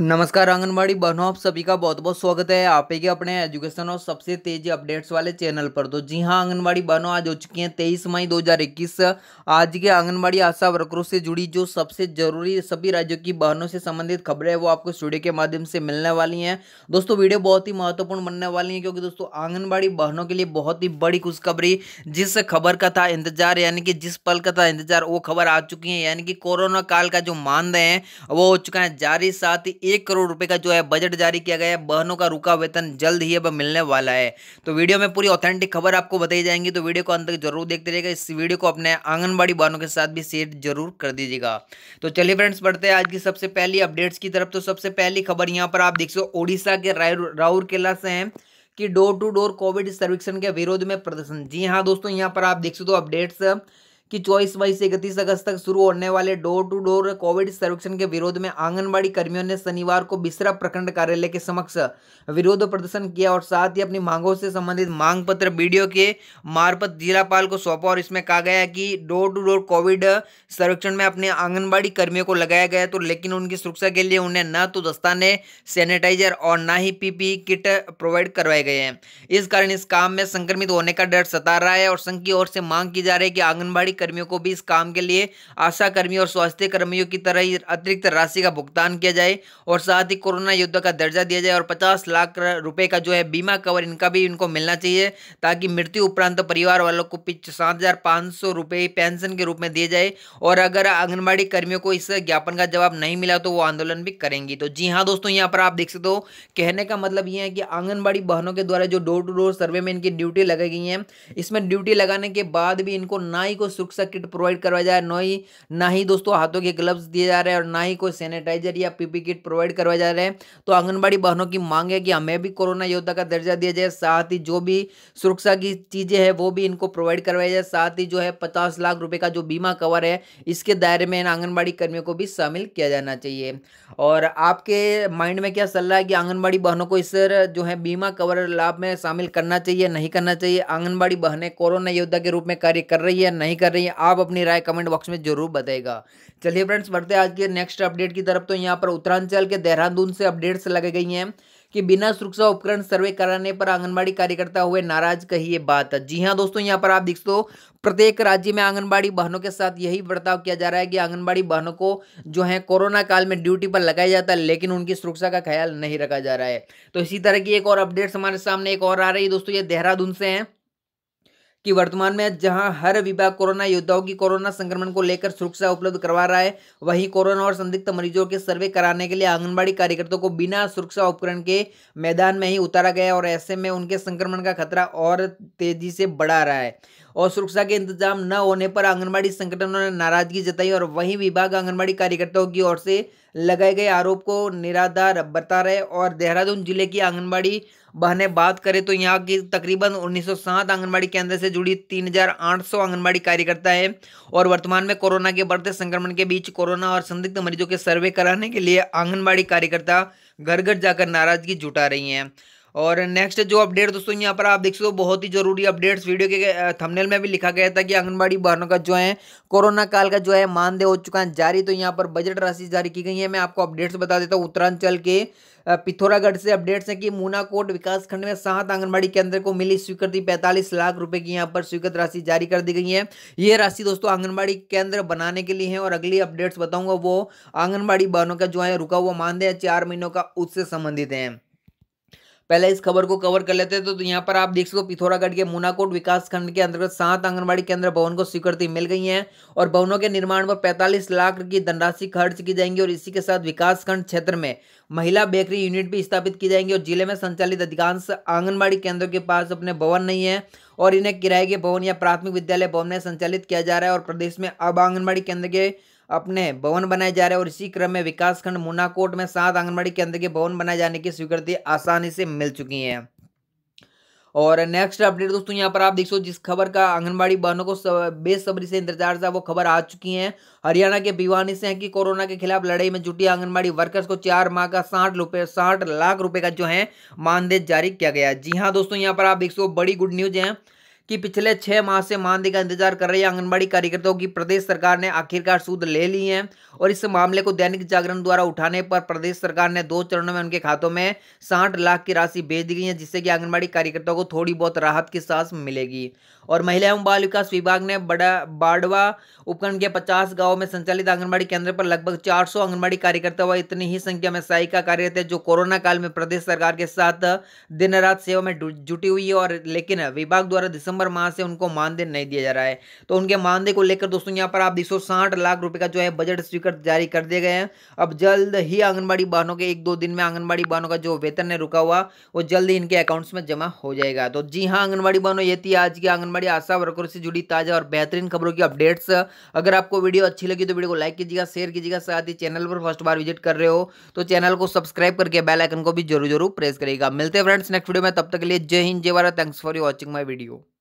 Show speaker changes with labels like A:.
A: नमस्कार आंगनबाड़ी बहनों आप सभी का बहुत बहुत स्वागत है आप ही के अपने एजुकेशन और सबसे तेज अपडेट्स वाले चैनल पर तो जी हाँ आंगनबाड़ी बहनों आज हो चुकी हैं तेईस मई 2021 आज के आंगनबाड़ी आशा वर्करों से जुड़ी जो सबसे जरूरी सभी राज्यों की बहनों से संबंधित खबरें वो आपको स्टूडियो के माध्यम से मिलने वाली हैं दोस्तों वीडियो बहुत ही महत्वपूर्ण बनने वाली है क्योंकि दोस्तों आंगनबाड़ी बहनों के लिए बहुत ही बड़ी खुशखबरी जिस खबर का था इंतजार यानी कि जिस पल का था इंतजार वो खबर आ चुकी है यानी कि कोरोना काल का जो मानदेय है वो हो चुका है जारी साथ ही एक करोड़ रुपए का जो है बजट जारी किया गया है बहनों का रुका वेतन जल्द ही अब मिलने वाला है तो वीडियो में पूरी ऑथेंटिक खबर आपको बताई जाएंगी तो वीडियो को अंत तक जरूर देखते रहिएगा इस वीडियो को अपने आंगनबाड़ी बहनों के साथ भी शेयर जरूर कर दीजिएगा तो चलिए फ्रेंड्स बढ़ते हैं आज की सबसे पहली अपडेट्स की तरफ तो सबसे पहली खबर यहाँ पर आप देख सो ओडिशा के राउरकेला से हैं कि डोर टू डोर कोविड सर्वेक्षण के विरोध में प्रदर्शन जी हाँ दोस्तों यहाँ पर आप देख सकते हो अपडेट्स कि चौबीस मई से इकतीस अगस्त तक शुरू होने वाले डोर टू डोर कोविड सर्वेक्षण के विरोध में आंगनबाड़ी कर्मियों ने शनिवार को बिस्रा प्रखंड कार्यालय के समक्ष विरोध प्रदर्शन किया और साथ ही अपनी मांगों से संबंधित मांग पत्र वीडियो के मार्फत जिलापाल को सौंपा और इसमें कहा गया कि डोर टू डोर कोविड सर्वेक्षण में अपने आंगनबाड़ी कर्मियों को लगाया गया तो लेकिन उनकी सुरक्षा के लिए उन्हें न तो दस्ताने सैनिटाइजर और न ही पीपी किट प्रोवाइड करवाए गए हैं इस कारण इस काम में संक्रमित होने का डर सता रहा है और संघ की ओर से मांग की जा रही है कि आंगनबाड़ी सफाई कर्मियों को भी इस काम के लिए आशा कर्मी और स्वास्थ्य कर्मियों की तरह ही अतिरिक्त राशि का भुगतान किया जाए और साथ ही कोरोना युद्ध का दर्जा दिया जाए और पचास लाख रुपये का जो है बीमा कवर इनका भी इनको मिलना चाहिए ताकि मृत्यु उपरांत परिवार वालों को सात हज़ार पाँच सौ रुपये पेंशन के रूप में दिए जाए और अगर आंगनबाड़ी कर्मियों को इस ज्ञापन का जवाब नहीं मिला तो वो आंदोलन भी करेंगी तो जी हाँ दोस्तों यहाँ पर आप देख सकते हो कहने का मतलब ये है कि आंगनबाड़ी बहनों के द्वारा जो डोर टू डोर सर्वे में इनकी ड्यूटी लगाई गई है इसमें ड्यूटी लगाने के बाद भी इनको ना ही को सुरक्षा किट प्रोवाइड करवाया जाए ना ही ना ही दोस्तों हाथों के ग्लव्स दिए जा रहे हैं और ना ही कोई सैनिटाइजर या पीपी किट प्रोवाइड करवाया जा रहे हैं तो आंगनबाड़ी बहनों की मांग है कि हमें भी कोरोना योद्धा का दर्जा दिया जाए साथ ही जो भी सुरक्षा की चीज़ें हैं वो भी इनको प्रोवाइड करवाया जाए साथ ही जो है पचास लाख रुपये का जो बीमा कवर है इसके दायरे में इन आंगनबाड़ी कर्मियों को भी शामिल किया जाना चाहिए और आपके माइंड में क्या चल रहा है कि आंगनबाड़ी बहनों को इस जो है बीमा कवर लाभ में शामिल करना चाहिए नहीं करना चाहिए आंगनबाड़ी बहनें कोरोना योद्धा के रूप में कार्य कर रही है नहीं कर रही है आप अपनी राय कमेंट बॉक्स में जरूर बताएगा चलिए फ्रेंड्स बढ़ते आज के नेक्स्ट अपडेट की तरफ तो यहाँ पर उत्तरांचल के देहरादून से अपडेट्स लग गई हैं कि बिना सुरक्षा उपकरण सर्वे कराने पर आंगनबाड़ी कार्यकर्ता हुए नाराज कही ये बात जी हाँ दोस्तों यहाँ पर आप देख सो प्रत्येक राज्य में आंगनबाड़ी बहनों के साथ यही बर्ताव किया जा रहा है कि आंगनबाड़ी बहनों को जो है कोरोना काल में ड्यूटी पर लगाया जाता है लेकिन उनकी सुरक्षा का ख्याल नहीं रखा जा रहा है तो इसी तरह की एक और अपडेट्स हमारे सामने एक और आ रही है दोस्तों ये देहरादून से हैं कि वर्तमान में जहां हर विभाग कोरोना योद्धाओं की कोरोना संक्रमण को लेकर सुरक्षा उपलब्ध करवा रहा है वहीं कोरोना और संदिग्ध मरीजों के सर्वे कराने के लिए आंगनबाड़ी कार्यकर्ताओं को बिना सुरक्षा उपकरण के मैदान में ही उतारा गया और ऐसे में उनके संक्रमण का खतरा और तेजी से बढ़ा रहा है और सुरक्षा के इंतजाम न होने पर आंगनबाड़ी संगठनों ने नाराजगी जताई और वहीं विभाग आंगनबाड़ी कार्यकर्ताओं की ओर से लगाए गए आरोप को निराधार बता रहे और देहरादून जिले की आंगनबाड़ी बहने बात करें तो यहाँ की तकरीबन 1907 आंगनबाड़ी केंद्र से जुड़ी 3,800 आंगनबाड़ी कार्यकर्ता है और वर्तमान में कोरोना के बढ़ते संक्रमण के बीच कोरोना और संदिग्ध मरीजों के सर्वे कराने के लिए आंगनबाड़ी कार्यकर्ता घर घर जाकर नाराजगी जुटा रही हैं और नेक्स्ट जो अपडेट दोस्तों यहाँ पर आप देख सकते हो बहुत ही जरूरी अपडेट्स वीडियो के थंबनेल में भी लिखा गया था कि आंगनबाड़ी बहनों का जो है कोरोना काल का जो है मानदेय हो चुका है जारी तो यहाँ पर बजट राशि जारी की गई है मैं आपको अपडेट्स बता देता हूँ उत्तरांचल के पिथौरागढ़ से अपडेट्स हैं कि मूनाकोट विकासखंड में सात आंगनबाड़ी केंद्र को मिली स्वीकृति पैंतालीस लाख रुपए की यहाँ पर स्वीकृत राशि जारी कर दी गई है ये राशि दोस्तों आंगनबाड़ी केंद्र बनाने के लिए है और अगली अपडेट्स बताऊंगा वो आंगनबाड़ी बहनों का जो है रुका हुआ मानदेय चार महीनों का उससे संबंधित है पहले इस खबर को कवर कर लेते हैं तो, तो यहाँ पर आप देख सकते हो पिथौरागढ़ के मुनाकोट विकासखंड के अंतर्गत सात आंगनबाड़ी केंद्र भवन को स्वीकृति मिल गई है और भवनों के निर्माण पर पैंतालीस लाख की धनराशि खर्च की जाएंगी और इसी के साथ विकासखंड क्षेत्र में महिला बेकरी यूनिट भी स्थापित की जाएंगी और जिले में संचालित अधिकांश आंगनबाड़ी केंद्रों के पास अपने भवन नहीं है और इन्हें किराए के भवन या प्राथमिक विद्यालय भवन में संचालित किया जा रहा है और प्रदेश में अब आंगनबाड़ी केंद्र के अपने भवन बनाए जा रहे हैं और इसी क्रम में विकासखंड मुनाकोट में सात आंगनबाड़ी केंद्र के भवन बनाए जाने की स्वीकृति आसानी से मिल चुकी है और नेक्स्ट अपडेट दोस्तों यहाँ पर आप देख सो जिस खबर का आंगनबाड़ी बहनों को बेसब्री से इंतजार था वो खबर आ चुकी है हरियाणा के भिवानी से है कि कोरोना के खिलाफ लड़ाई में जुटी आंगनबाड़ी वर्कर्स को चार माह का साठ रुपये साठ लाख रुपए का जो है मानदेय जारी किया गया जी हाँ दोस्तों यहाँ पर आप देख सो बड़ी गुड न्यूज है कि पिछले छः माह से मानदेय का इंतजार कर रही आंगनबाड़ी कार्यकर्ताओं की प्रदेश सरकार ने आखिरकार सूद ले ली है और इस मामले को दैनिक जागरण द्वारा उठाने पर प्रदेश सरकार ने दो चरणों में उनके खातों में साठ लाख की राशि भेज दी गई है जिससे कि आंगनबाड़ी कार्यकर्ताओं को थोड़ी बहुत राहत की सांस मिलेगी और महिला एवं बाल विकास विभाग ने बड़ा बाड़वा उपखंड के पचास गाँव में संचालित आंगनबाड़ी केंद्र पर लगभग 400 आंगनबाड़ी कार्यकर्ता व इतनी ही संख्या में सहायिका कार्यरत है जो कोरोना काल में प्रदेश सरकार के साथ दिन रात सेवा में जुटी हुई है और लेकिन विभाग द्वारा दिसंबर माह से उनको मानदेय नहीं दिया जा रहा है तो उनके मानदेय को लेकर दोस्तों यहाँ पर आप दो लाख रुपए का जो है बजट स्वीकृत जारी कर दिए गए हैं अब जल्द ही आंगनबाड़ी बहनों के एक दो दिन में आंगनबाड़ी बहनों का जो वेतन है रुका हुआ वो जल्द ही इनके अकाउंट्स में जमा हो जाएगा तो जी हाँ आंगनबाड़ी बहनों ये थी आज की आंगनबाड़ी हमारी आशा वर्करों से जुड़ी ताज़ा और बेहतरीन खबरों की अपडेट्स अगर आपको वीडियो अच्छी लगी तो वीडियो को लाइक कीजिएगा शेयर कीजिएगा साथ ही चैनल पर फर्स्ट बार विजिट कर रहे हो तो चैनल को सब्सक्राइब करके बेल आइकन को भी जरूर जरूर प्रेस करेगा मिलते हैं फ्रेंड्स नेक्स्ट वीडियो में तब तक के लिए जय हिंद जय Bharat thanks for you watching my video